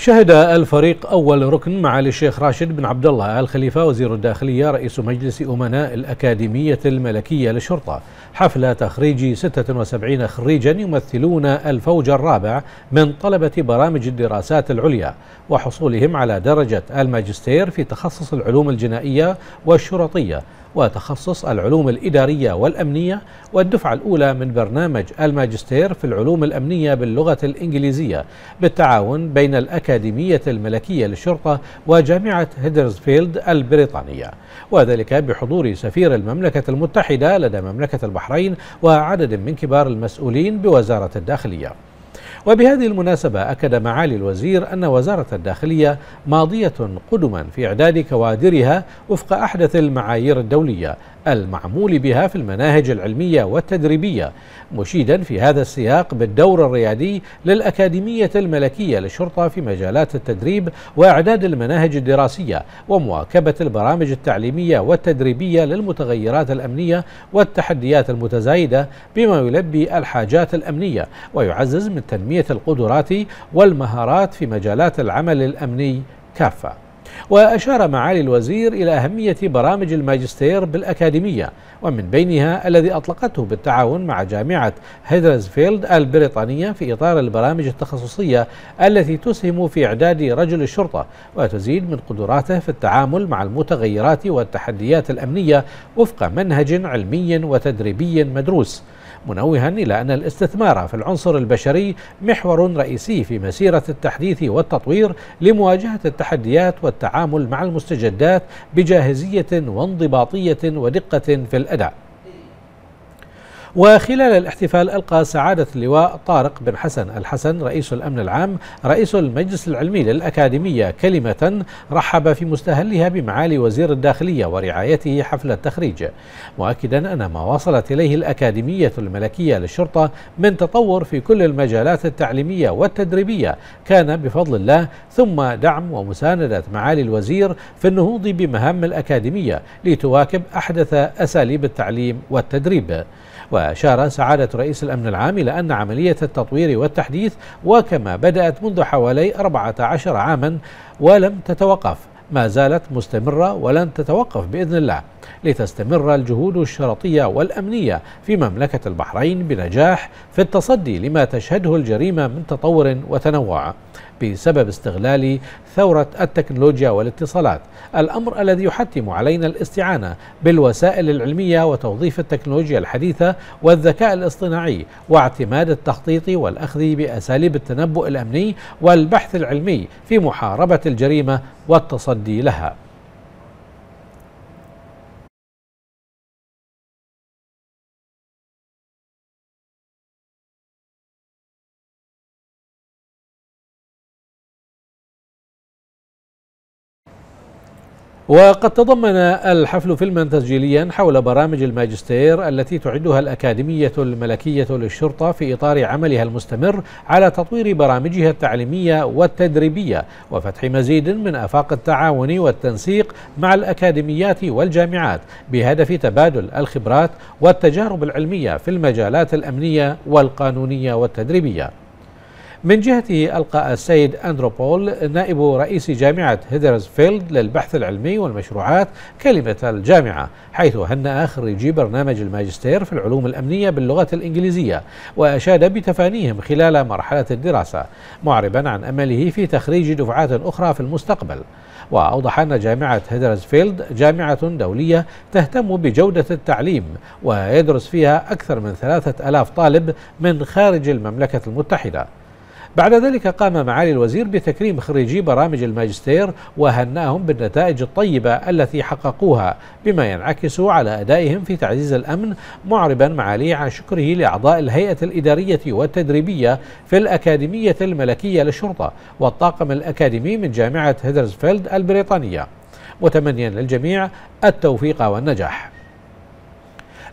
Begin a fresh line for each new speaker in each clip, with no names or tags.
شهد الفريق أول ركن معالي الشيخ راشد بن عبد الله آل خليفة وزير الداخلية رئيس مجلس أمناء الأكاديمية الملكية للشرطة حفل تخريج 76 خريجا يمثلون الفوج الرابع من طلبة برامج الدراسات العليا وحصولهم على درجة الماجستير في تخصص العلوم الجنائية والشرطية وتخصص العلوم الإدارية والأمنية والدفعة الأولى من برنامج الماجستير في العلوم الأمنية باللغة الإنجليزية بالتعاون بين الأكاديمية أكاديمية الملكية للشرطة وجامعة هيدرزفيلد البريطانية وذلك بحضور سفير المملكة المتحدة لدى مملكة البحرين وعدد من كبار المسؤولين بوزارة الداخلية وبهذه المناسبة أكد معالي الوزير أن وزارة الداخلية ماضية قدما في إعداد كوادرها وفق أحدث المعايير الدولية المعمول بها في المناهج العلمية والتدريبية مشيدا في هذا السياق بالدور الريادي للأكاديمية الملكية للشرطة في مجالات التدريب وإعداد المناهج الدراسية ومواكبة البرامج التعليمية والتدريبية للمتغيرات الأمنية والتحديات المتزايدة بما يلبي الحاجات الأمنية ويعزز من تنمية تنمية القدرات والمهارات في مجالات العمل الأمني كافة وأشار معالي الوزير إلى أهمية برامج الماجستير بالأكاديمية ومن بينها الذي أطلقته بالتعاون مع جامعة هيدرزفيلد البريطانية في إطار البرامج التخصصية التي تسهم في إعداد رجل الشرطة وتزيد من قدراته في التعامل مع المتغيرات والتحديات الأمنية وفق منهج علمي وتدريبي مدروس منوها إلى أن الاستثمار في العنصر البشري محور رئيسي في مسيرة التحديث والتطوير لمواجهة التحديات والتعامل مع المستجدات بجاهزية وانضباطية ودقة في الأداء وخلال الاحتفال ألقى سعادة اللواء طارق بن حسن الحسن رئيس الأمن العام رئيس المجلس العلمي للأكاديمية كلمة رحب في مستهلها بمعالي وزير الداخلية ورعايته حفل التخريج مؤكدا أن ما وصلت إليه الأكاديمية الملكية للشرطة من تطور في كل المجالات التعليمية والتدريبية كان بفضل الله ثم دعم ومساندة معالي الوزير في النهوض بمهام الأكاديمية لتواكب أحدث أساليب التعليم والتدريب وأشار سعادة رئيس الأمن العام إلى أن عملية التطوير والتحديث وكما بدأت منذ حوالي 14 عاما ولم تتوقف ما زالت مستمرة ولن تتوقف بإذن الله لتستمر الجهود الشرطية والأمنية في مملكة البحرين بنجاح في التصدي لما تشهده الجريمة من تطور وتنوع بسبب استغلال ثورة التكنولوجيا والاتصالات الأمر الذي يحتم علينا الاستعانة بالوسائل العلمية وتوظيف التكنولوجيا الحديثة والذكاء الاصطناعي واعتماد التخطيط والأخذ بأساليب التنبؤ الأمني والبحث العلمي في محاربة الجريمة والتصدي لها وقد تضمن الحفل فيلما تسجيليا حول برامج الماجستير التي تعدها الأكاديمية الملكية للشرطة في إطار عملها المستمر على تطوير برامجها التعليمية والتدريبية وفتح مزيد من أفاق التعاون والتنسيق مع الأكاديميات والجامعات بهدف تبادل الخبرات والتجارب العلمية في المجالات الأمنية والقانونية والتدريبية من جهته ألقى السيد أندرو بول نائب رئيس جامعة هيدرزفيلد للبحث العلمي والمشروعات كلمة الجامعة حيث هنأ خريجي برنامج الماجستير في العلوم الأمنية باللغة الإنجليزية وأشاد بتفانيهم خلال مرحلة الدراسة معربا عن أمله في تخريج دفعات أخرى في المستقبل وأوضح أن جامعة هيدرزفيلد جامعة دولية تهتم بجودة التعليم ويدرس فيها أكثر من ثلاثة ألاف طالب من خارج المملكة المتحدة بعد ذلك قام معالي الوزير بتكريم خريجي برامج الماجستير وهناهم بالنتائج الطيبة التي حققوها بما ينعكس على أدائهم في تعزيز الأمن معربا معاليه عن شكره لأعضاء الهيئة الإدارية والتدريبية في الأكاديمية الملكية للشرطة والطاقم الأكاديمي من جامعة هيدرزفيلد البريطانية متمنيا للجميع التوفيق والنجاح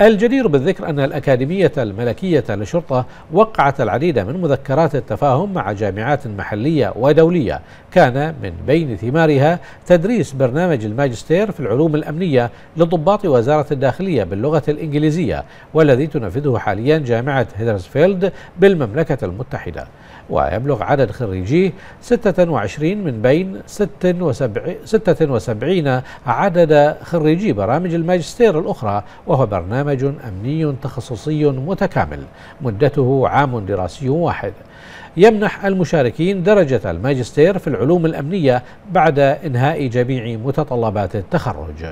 الجدير بالذكر أن الأكاديمية الملكية للشرطة وقعت العديد من مذكرات التفاهم مع جامعات محلية ودولية كان من بين ثمارها تدريس برنامج الماجستير في العلوم الأمنية لضباط وزارة الداخلية باللغة الإنجليزية والذي تنفذه حاليا جامعة هيدرسفيلد بالمملكة المتحدة ويبلغ عدد خريجيه 26 من بين 76 عدد خريجي برامج الماجستير الأخرى وهو برنامج أمني تخصصي متكامل مدته عام دراسي واحد يمنح المشاركين درجة الماجستير في العلوم الأمنية بعد إنهاء جميع متطلبات التخرج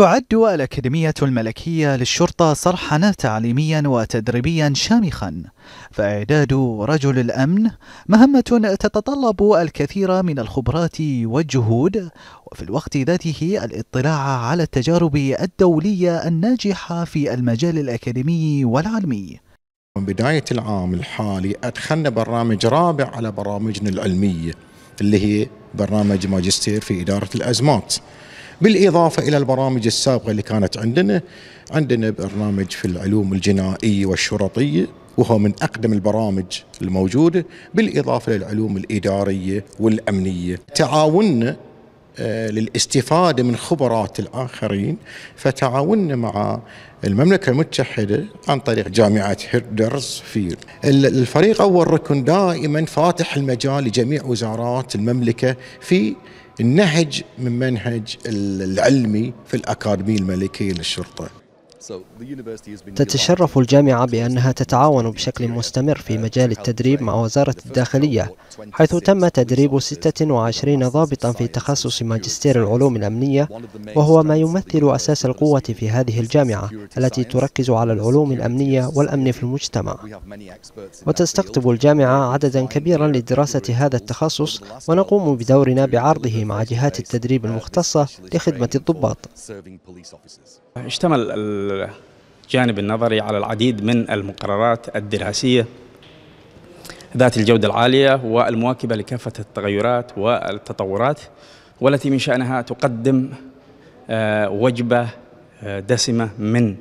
تعد الأكاديمية الملكية للشرطة صرحا تعليميا وتدريبيا شامخا فإعداد رجل الأمن مهمة تتطلب الكثير من الخبرات والجهود وفي الوقت ذاته الاطلاع على التجارب الدولية الناجحة في المجال الأكاديمي والعلمي من بداية العام الحالي أدخلنا برنامج رابع على برامجنا العلمية اللي هي برنامج ماجستير في إدارة الأزمات بالإضافة إلى البرامج السابقة اللي كانت عندنا عندنا برنامج في العلوم الجنائية والشرطية وهو من أقدم البرامج الموجودة بالإضافة للعلوم الإدارية والأمنية تعاوننا آه، للاستفادة من خبرات الآخرين فتعاوننا مع المملكة المتحدة عن طريق جامعة هيردرز في الفريق أول ركن دائما فاتح المجال لجميع وزارات المملكة في النهج من منهج العلمي في الأكاديمية الملكية للشرطة تتشرف الجامعة بأنها تتعاون بشكل مستمر في مجال التدريب مع وزارة
الداخلية حيث تم تدريب 26 ضابطا في تخصص ماجستير العلوم الأمنية وهو ما يمثل أساس القوة في هذه الجامعة التي تركز على العلوم الأمنية والأمن في المجتمع وتستقطب الجامعة عددا كبيرا لدراسة هذا التخصص ونقوم بدورنا بعرضه مع جهات التدريب المختصة لخدمة الضباط اشتمل الجانب النظري على العديد من المقررات الدراسية ذات الجودة العالية والمواكبة لكافة التغيرات والتطورات والتي من شأنها تقدم آه، وجبة آه، دسمة من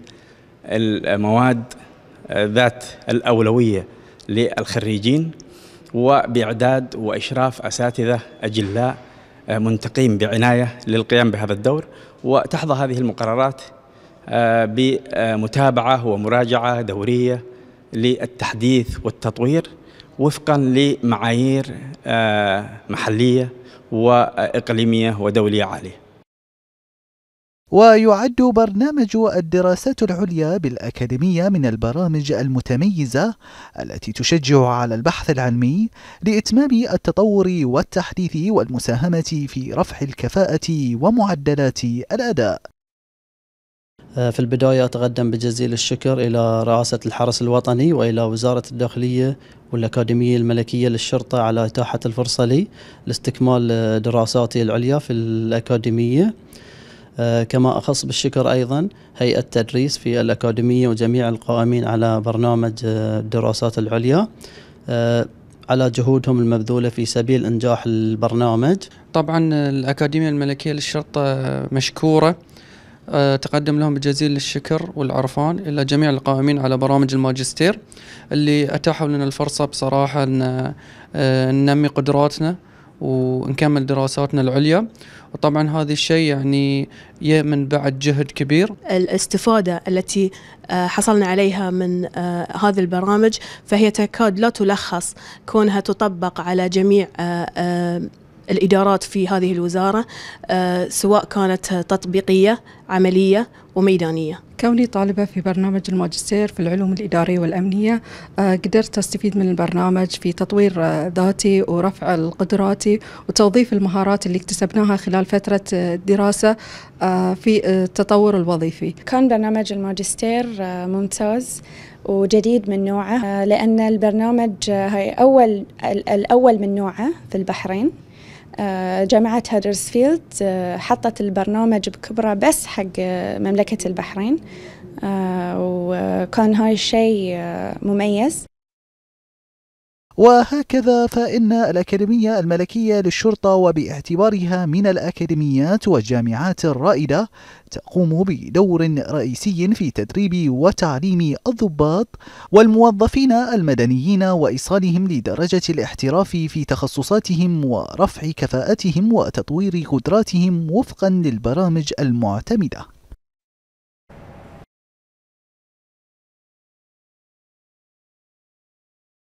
المواد آه، ذات الأولوية للخريجين وبإعداد وإشراف أساتذة أجلاء منتقين بعناية للقيام بهذا الدور وتحظى هذه المقررات آه، بمتابعة ومراجعة دورية للتحديث والتطوير وفقا لمعايير آه، محلية وإقليمية ودولية عالية
ويعد برنامج الدراسات العليا بالأكاديمية من البرامج المتميزة التي تشجع على البحث العلمي لإتمام التطور والتحديث والمساهمة في رفع الكفاءة ومعدلات الأداء آه، في البداية أتقدم بجزيل الشكر إلى رئاسة الحرس الوطني وإلى وزارة الداخلية والأكاديمية الملكية للشرطة على إتاحة الفرصة لي لاستكمال آه، دراساتي العليا في الأكاديمية آه، كما أخص بالشكر أيضا هيئة التدريس في الأكاديمية وجميع القائمين على برنامج الدراسات العليا على جهودهم المبذولة في سبيل إنجاح البرنامج طبعا الأكاديمية الملكية للشرطة مشكورة آه، تقدم لهم بجزيل الشكر والعرفان إلى جميع القائمين على برامج الماجستير اللي أتاحوا لنا الفرصة بصراحة أن آه، ننمي قدراتنا ونكمل دراساتنا العليا وطبعا هذا الشيء يعني من بعد جهد كبير الاستفادة التي آه، حصلنا عليها من هذه البرامج فهي تكاد لا تلخص كونها تطبق على جميع الإدارات في هذه الوزارة آه، سواء كانت تطبيقية عملية وميدانية كوني طالبة في برنامج الماجستير في العلوم الإدارية والأمنية آه، قدرت أستفيد من البرنامج في تطوير آه، ذاتي ورفع قدراتي وتوظيف المهارات اللي اكتسبناها خلال فترة الدراسة في التطور الوظيفي
كان برنامج الماجستير ممتاز وجديد من نوعه لأن البرنامج هاي أول الأول من نوعه في البحرين آه، جامعة هدرسفيلد آه، حطت البرنامج بكبره بس حق آه، مملكة البحرين وكان هاي الشيء مميز
وهكذا فإن الأكاديمية الملكية للشرطة وباعتبارها من الأكاديميات والجامعات الرائدة تقوم بدور رئيسي في تدريب وتعليم الضباط والموظفين المدنيين وإيصالهم لدرجة الاحتراف في تخصصاتهم ورفع كفاءتهم وتطوير قدراتهم وفقا للبرامج المعتمدة